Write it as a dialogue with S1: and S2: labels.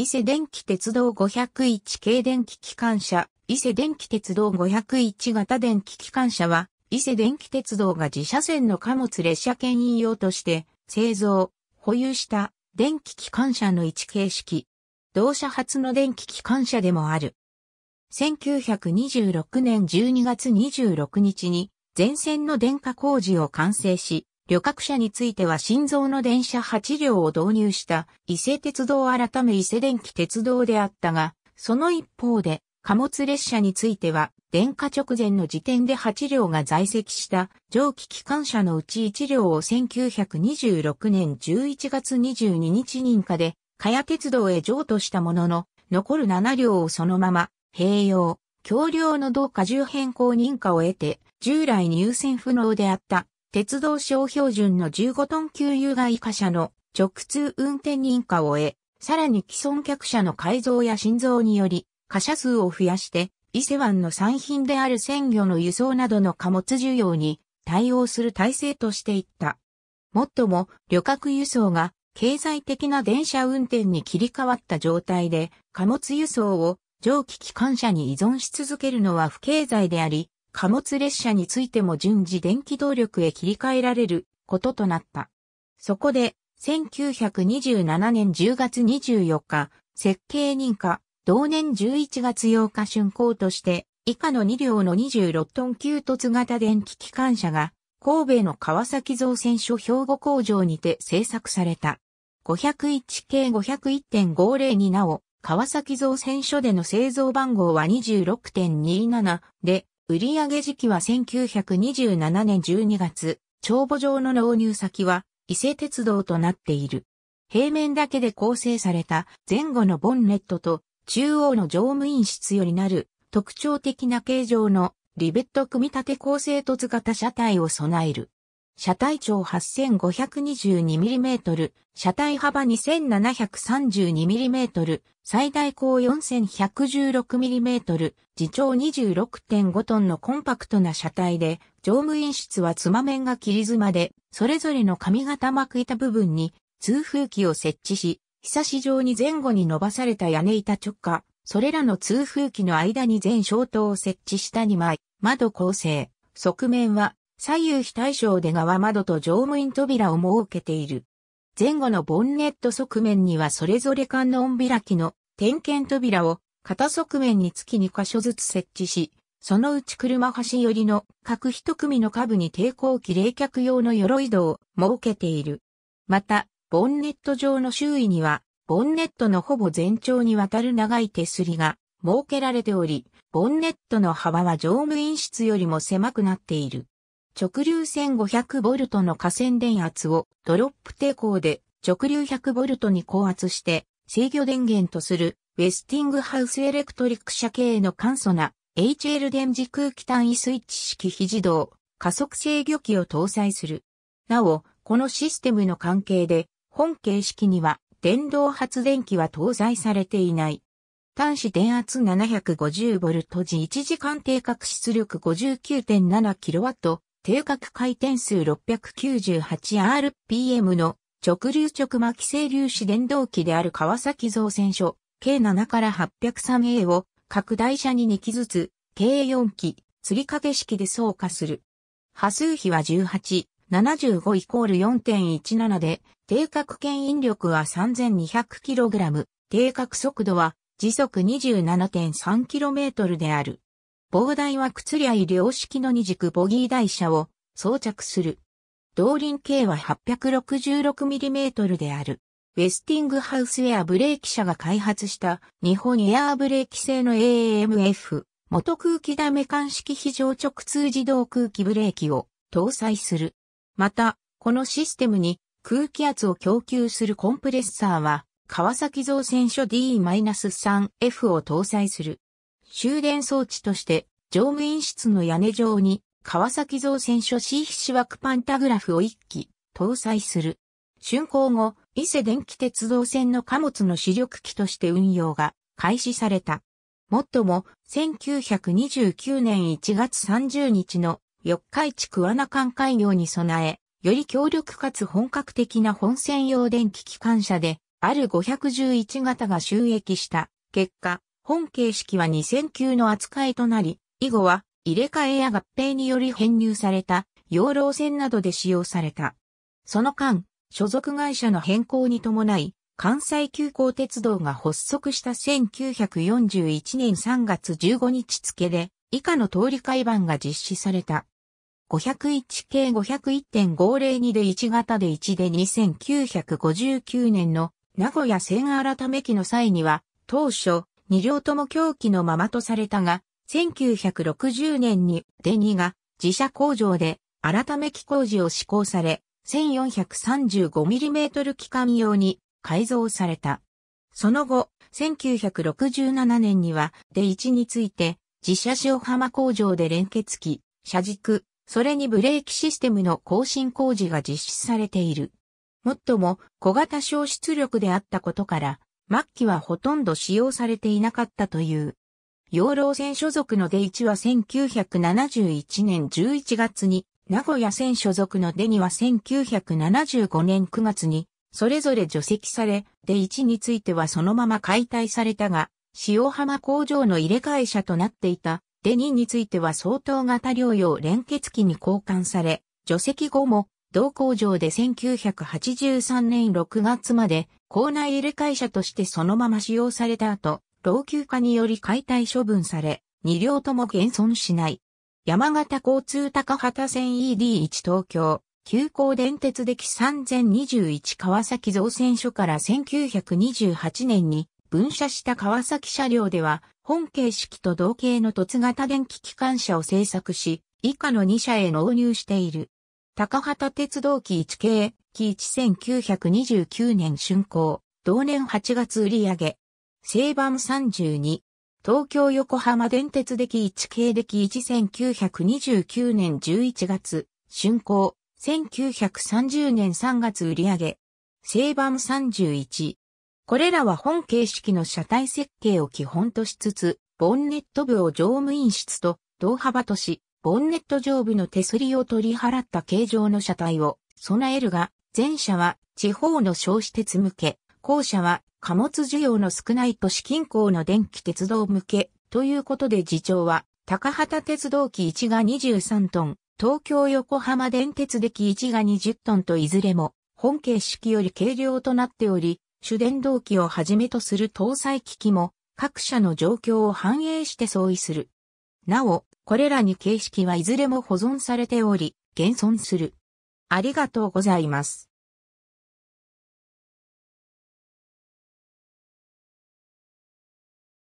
S1: 伊勢電気鉄道501系電気機関車、伊勢電気鉄道501型電気機関車は、伊勢電気鉄道が自社線の貨物列車牽引用として、製造、保有した電気機関車の一形式。同社初の電気機関車でもある。1926年12月26日に、全線の電化工事を完成し、旅客車については心臓の電車8両を導入した伊勢鉄道改め伊勢電気鉄道であったが、その一方で貨物列車については、電化直前の時点で8両が在籍した蒸気機関車のうち1両を1926年11月22日認可で、加谷鉄道へ譲渡したものの、残る7両をそのまま、併用、橋梁の同下重変更認可を得て、従来入線不能であった鉄道省標準の15トン級有害貨車の直通運転認可を得、さらに既存客車の改造や新造により、貨車数を増やして、伊勢湾の産品である鮮魚の輸送などの貨物需要に対応する体制としていった。もっとも、旅客輸送が経済的な電車運転に切り替わった状態で、貨物輸送を蒸気機関車に依存し続けるのは不経済であり、貨物列車についても順次電気動力へ切り替えられることとなった。そこで、1927年10月24日、設計認可、同年11月8日竣工として、以下の2両の26トン級突型電気機関車が、神戸の川崎造船所兵庫工場にて製作された。501系501.50になお、川崎造船所での製造番号は26.27で、売上時期は1927年12月、帳簿上の納入先は伊勢鉄道となっている。平面だけで構成された前後のボンネットと中央の乗務員室よりなる特徴的な形状のリベット組み立て構成凸型車体を備える。車体長 8522mm、車体幅 2732mm、最大高 4116mm、自重26.5トンのコンパクトな車体で、乗務員室はつま面が切り妻で、それぞれの髪型幕板部分に通風機を設置し、ひさし状に前後に伸ばされた屋根板直下、それらの通風機の間に全消灯を設置した2枚、窓構成、側面は左右非対称で側窓と乗務員扉を設けている。前後のボンネット側面にはそれぞれ観音開きの点検扉を片側面につき2箇所ずつ設置し、そのうち車端寄りの各一組の下部に抵抗器冷却用の鎧戸を設けている。また、ボンネット上の周囲には、ボンネットのほぼ全長にわたる長い手すりが設けられており、ボンネットの幅は乗務員室よりも狭くなっている。直流 1500V の下線電圧をドロップ抵抗で直流 100V に高圧して制御電源とするウェスティングハウスエレクトリック社系の簡素な HL 電磁空気単位スイッチ式非自動加速制御機を搭載する。なお、このシステムの関係で本形式には電動発電機は搭載されていない。端子電圧 750V 時1時間定格出力 59.7kW 定格回転数 698rpm の直流直巻整粒子電動機である川崎造船所、計7から 803A を拡大車に2機ずつ、計4機、釣り掛け式で走化する。波数比は18、75イコール4.17で、定格牽引力は 3200kg、定格速度は時速 27.3km である。膨大は靴や両式の二軸ボギー台車を装着する。動輪径は 866mm である。ウェスティングハウスエアブレーキ社が開発した日本エアーブレーキ製の AMF 元空気ダメ管式非常直通自動空気ブレーキを搭載する。また、このシステムに空気圧を供給するコンプレッサーは川崎造船所 D-3F を搭載する。終電装置として、乗務員室の屋根上に、川崎造船所 C 筆枠パンタグラフを1機、搭載する。竣工後、伊勢電気鉄道線の貨物の主力機として運用が開始された。もっとも、1929年1月30日の四日市桑名間開業に備え、より強力かつ本格的な本線用電気機関車で、ある511型が収益した結果、本形式は2 0 0 9の扱いとなり、以後は入れ替えや合併により編入された養老線などで使用された。その間、所属会社の変更に伴い、関西急行鉄道が発足した1941年3月15日付で、以下の通り改版が実施された。501系501.502で1型で1で2959年の名古屋線改め期の際には、当初、二両とも狂気のままとされたが、1960年にデニが自社工場で改め機工事を施行され、1435mm 機関用に改造された。その後、1967年には、デ1について、自社塩浜工場で連結機、車軸、それにブレーキシステムの更新工事が実施されている。もっとも小型小出力であったことから、末期はほとんど使用されていなかったという。養老船所属の出1は1971年11月に、名古屋船所属の出2は1975年9月に、それぞれ除籍され、出1についてはそのまま解体されたが、塩浜工場の入れ替え者となっていた、出2については相当型療養連結機に交換され、除籍後も同工場で1983年6月まで校内入れ会社としてそのまま使用された後、老朽化により解体処分され、2両とも現存しない。山形交通高畑線 ED1 東京、急行電鉄歴3021川崎造船所から1928年に分社した川崎車両では、本形式と同型の凸型電気機関車を製作し、以下の2社へ納入している。高畑鉄道機1系、機1 1929年竣工、同年8月売上。西番32、東京横浜電鉄で機1系で機1 1929年11月、竣工、1930年3月売上。西番31。これらは本形式の車体設計を基本としつつ、ボンネット部を乗務員室と同幅とし、ボンネット上部の手すりを取り払った形状の車体を備えるが、前者は地方の消費鉄向け、後者は貨物需要の少ない都市近郊の電気鉄道向けということで次長は高畑鉄道機1が23トン、東京横浜電鉄で機1が20トンといずれも本形式より軽量となっており、主電動機をはじめとする搭載機器も各社の状況を反映して相違する。なお、これらに形式はいずれも保存されており、現存する。ありがとうございます。